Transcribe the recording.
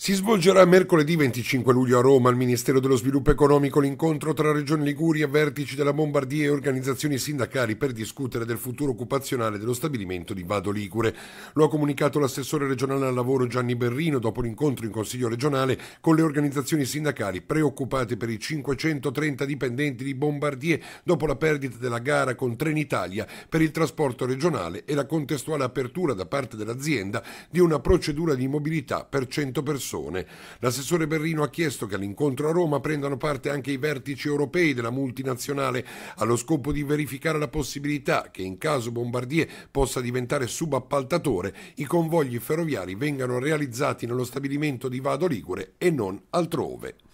Si svolgerà mercoledì 25 luglio a Roma al Ministero dello Sviluppo Economico l'incontro tra Regione Liguria, vertici della Bombardia e organizzazioni sindacali per discutere del futuro occupazionale dello stabilimento di Vado Ligure. Lo ha comunicato l'assessore regionale al lavoro Gianni Berrino dopo l'incontro in Consiglio regionale con le organizzazioni sindacali preoccupate per i 530 dipendenti di Bombardier dopo la perdita della gara con Trenitalia per il trasporto regionale e la contestuale apertura da parte dell'azienda di una procedura di mobilità per 100 persone persone. L'assessore Berrino ha chiesto che all'incontro a Roma prendano parte anche i vertici europei della multinazionale allo scopo di verificare la possibilità che in caso Bombardier possa diventare subappaltatore, i convogli ferroviari vengano realizzati nello stabilimento di Vado Ligure e non altrove.